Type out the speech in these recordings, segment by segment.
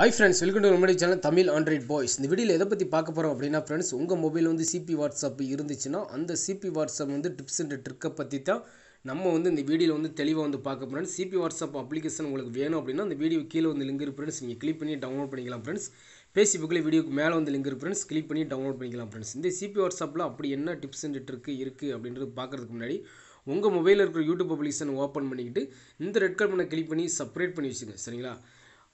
hi friends welcome to நம்முடைய channel Tamil android boys இந்த வீடியோவில் எதை பற்றி பார்க்க போகிறோம் அப்படின்னா ஃப்ரெண்ட்ஸ் உங்கள் மொபைல் வந்து சிபி வாட்ஸ்அப் இருந்துச்சுன்னா அந்த சிபி வாட்ஸ்அப் வந்து டிப்ஸ் அண்ட் ட்ரிக்கை பற்றி தான் நம்ம வந்து இந்த வீடியோவில் வந்து தெளிவாக வந்து பார்க்க போகிறோம் சிபி வாட்ஸ்அப் அப்ளிகேஷன் உங்களுக்கு வேணும் அப்படின்னா அந்த வீடியோ கீழே வந்து லிங்க் இருக்கு ஃப்ரெண்ட்ஸ் நீங்கள் கிளிக் பண்ணி டவுன்லோட் பண்ணிக்கலாம் ஃப்ரெண்ட்ஸ் ஃபேஸ்புக்கில் வீடியோக்கு மேலே வந்து லிங்க் இருக்கு ஃப்ரெண்ட்ஸ் கிளிக் பண்ணி டவுன்லோட் பண்ணிக்கலாம் ஃப்ரெண்ட்ஸ் இந்த சிபி வாட்ஸ்அப்பில் அப்படி என்ன டிப்ஸ் அண்ட் ட்ரிக்கு இருக்குது அப்படின்றது பார்க்குறதுக்கு முன்னாடி உங்கள் மொபைலில் இருக்கிற யூடியூப் அப்ளிகேஷன் ஓப்பன் பண்ணிக்கிட்டு இந்த ரெட் கலர் பண்ண கிளிக் பண்ணி செப்பரேட் பண்ணி வச்சுங்க சரிங்களா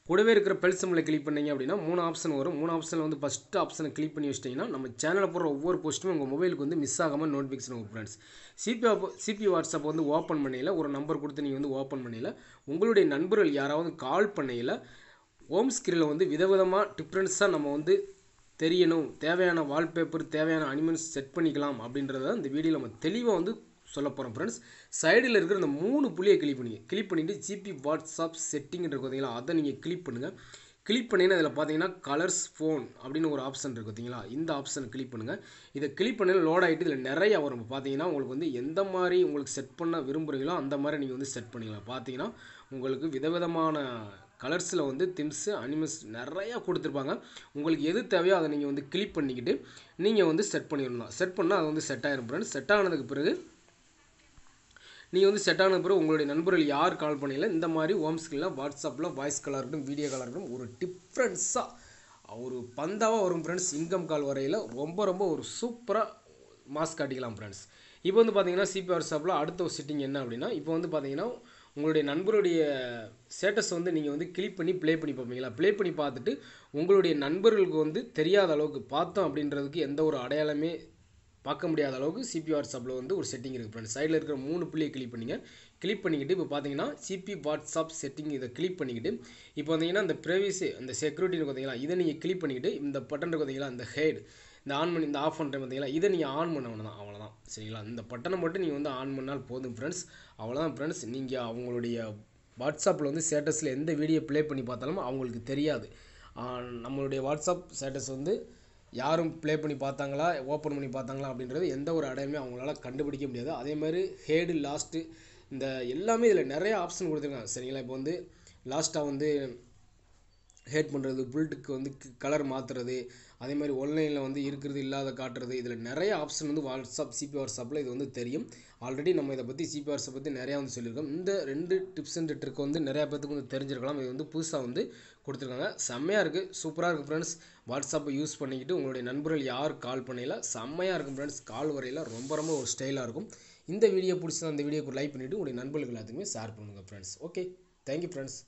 கூடவே இருக்கிற பெல் சிம்மில் கிளிக் பண்ணிங்க அப்படின்னா மூணு ஆப்ஷன் வரும் மூணு ஆப்ஷனில் வந்து ஃபஸ்ட்டு ஆப்ஷனை கிளிக் பண்ணி வச்சிட்டிங்கன்னா நம்ம சேனலில் போகிற ஒவ்வொரு போஸ்ட்டுமே உங்கள் மொபைலுக்கு வந்து மிஸ் ஆகாமல் நோட்டிஃபிகேஷன் உங்கள் ஃப்ரெண்ட்ஸ் சிபி சிபி வாட்ஸ்அப் வந்து ஓப்பன் பண்ணையில் ஒரு நம்பர் கொடுத்து நீங்கள் வந்து ஓப்பன் பண்ணியில் உங்களுடைய நண்பர்கள் யாராவது கால் பண்ணையில் ஹோம் ஸ்க்ரீனில் வந்து விதவிதமாக டிஃப்ரென்ஸாக நம்ம வந்து தெரியணும் தேவையான வால்பேப்பர் தேவையான அனிமல்ஸ் செட் பண்ணிக்கலாம் அப்படின்றத இந்த வீடியோவில் நம்ம தெளிவாக வந்து சொல்ல போகிறோம் ஃப்ரெண்ட்ஸ் சைடில் இருக்கிற இந்த மூணு புள்ளியை கிளிக் பண்ணுங்கள் கிளிக் பண்ணிவிட்டு ஜிபி வாட்ஸ்அப் செட்டிங்ன்ற பார்த்தீங்களா அதை நீங்கள் கிளிக் பண்ணுங்கள் கிளிக் பண்ணிங்கன்னா அதில் பார்த்தீங்கன்னா கலர்ஸ் ஃபோன் அப்படின்னு ஒரு ஆப்ஷன் இருக்குது பார்த்தீங்களா இந்த ஆப்ஷன் கிளிக் பண்ணுங்கள் இதை கிளிக் பண்ணி லோட் ஆகிட்டு இதில் நிறையா வரும் பார்த்தீங்கன்னா உங்களுக்கு வந்து எந்த மாதிரி உங்களுக்கு செட் பண்ண விரும்புகிறீங்களோ அந்த மாதிரி நீங்கள் வந்து செட் பண்ணிக்கலாம் பார்த்தீங்கன்னா உங்களுக்கு விதவிதமான கலர்ஸில் வந்து திம்ஸு அனிமல்ஸ் நிறையா கொடுத்துருப்பாங்க உங்களுக்கு எது தேவையோ அதை நீங்கள் வந்து கிளிக் பண்ணிக்கிட்டு நீங்கள் வந்து செட் பண்ணிடணும் செட் பண்ணால் அது வந்து செட் ஆகிரும் ஃப்ரெண்ட்ஸ் செட் ஆனதுக்கு பிறகு நீங்கள் வந்து செட் ஆன பிறகு உங்களுடைய நண்பர்கள் யார் கால் பண்ணல இந்த மாதிரி ஹோம் ஸ்கிரீனில் வாட்ஸ்அப்பில் வாய்ஸ் காலாக இருக்கட்டும் வீடியோ காலாக இருக்கட்டும் ஒரு டிஃப்ரென்ஸாக ஒரு பந்தாவாக வரும் ஃப்ரெண்ட்ஸ் இன்கம் கால் வரையில் ரொம்ப ரொம்ப ஒரு சூப்பராக மாஸ்க் காட்டிக்கலாம் ஃப்ரெண்ட்ஸ் இப்போ வந்து பார்த்தீங்கன்னா சிபி வாட்ஸ்அப்பில் அடுத்த ஒரு சிட்டிங் என்ன அப்படின்னா இப்போ வந்து பார்த்தீங்கன்னா உங்களுடைய நண்பருடைய ஸ்டேட்டஸ் வந்து நீங்கள் வந்து கிளிக் பண்ணி ப்ளே பண்ணி பார்ப்பீங்களா ப்ளே பண்ணி பார்த்துட்டு உங்களுடைய நண்பர்களுக்கு வந்து தெரியாத அளவுக்கு பார்த்தோம் அப்படின்றதுக்கு எந்த ஒரு அடையாளமே பார்க்க முடியாத அளவுக்கு சிபிஆர் சப்பில் வந்து ஒரு செட்டிங் இருக்குது ஃப்ரெண்ட்ஸ் சைடில் இருக்கிற மூணு புள்ளியை கிளிக் பண்ணிங்க கிளிக் பண்ணிக்கிட்டு இப்போ பார்த்தீங்கன்னா சிபி வாட்ஸ்அப் செட்டிங் இதை கிளிக் பண்ணிக்கிட்டு இப்போ வந்தீங்கன்னா அந்த ப்ரைவசி அந்த செக்யூரிட்டின்னு பார்த்தீங்கன்னா இதை நீங்கள் கிளிக் பண்ணிக்கிட்டு இந்த பட்டன் இருக்கு பார்த்தீங்களா இந்த ஹேட் இந்த ஆன் பண்ணி இந்த ஆஃப் பண்ணுற பார்த்தீங்களா இதை நீங்கள் ஆன் பண்ண தான் அவ்வளோதான் சரிங்களா இந்த பட்டனை மட்டும் நீங்கள் வந்து ஆன் பண்ணால் போதும் ஃப்ரெண்ட்ஸ் அவ்வளோதான் ஃப்ரெண்ட்ஸ் நீங்கள் அவங்களுடைய வாட்ஸ்அப்பில் வந்து ஸ்டேட்டஸில் எந்த வீடியோ ப்ளே பண்ணி பார்த்தாலும் அவங்களுக்கு தெரியாது நம்மளுடைய வாட்ஸ்அப் ஸ்டேட்டஸ் வந்து யாரும் ப்ளே பண்ணி பார்த்தாங்களா ஓப்பன் பண்ணி பார்த்தாங்களா அப்படின்றது எந்த ஒரு அடையுமே அவங்களால கண்டுபிடிக்க முடியாது அதே மாதிரி ஹேடு லாஸ்ட்டு இந்த எல்லாமே இதில் நிறையா ஆப்ஷன் கொடுத்துருக்காங்க சரிங்களா இப்போ வந்து லாஸ்ட்டாக வந்து ஹேட் பண்ணுறது புல்ட்டுக்கு வந்து கலர் மாற்றுறது அதே மாதிரி ஆன்லைனில் வந்து இருக்கிறது இல்லாத காட்டுறது இதில் நிறைய ஆப்ஷன் வந்து வாட்ஸ்அப் சிபி வாட்ஸ்அப்பில் இது வந்து தெரியும் ஆல்ரெடி நம்ம இதை பற்றி சிபி வாட்ஸ்அப் பற்றி நிறையா வந்து சொல்லியிருக்கோம் இந்த ரெண்டு டிப்ஸ் அண்ட் ட்ரிக் வந்து நிறையா பேருக்கு வந்து தெரிஞ்சிருக்கலாம் இது வந்து புதுசாக வந்து கொடுத்துருக்காங்க செம்மையாக இருக்குது சூப்பராக இருக்குது ஃப்ரெண்ட்ஸ் வாட்ஸ்அப்பை யூஸ் பண்ணிக்கிட்டு உங்களுடைய நண்பர்கள் யார் கால் பண்ணல செம்மையாக இருக்கும் ஃப்ரெண்ட்ஸ் கால் வரையில் ரொம்ப ரொம்ப ஒரு ஸ்டைலாக இருக்கும் இந்த வீடியோ பிடிச்சா அந்த வீடியோக்கு லைக் பண்ணிவிட்டு உங்களுடைய நண்பர்கள் எல்லாத்துக்குமே ஷேர் பண்ணுங்கள் ஃப்ரெண்ட்ஸ் ஓகே தேங்க்யூ ஃப்ரெண்ட்ஸ்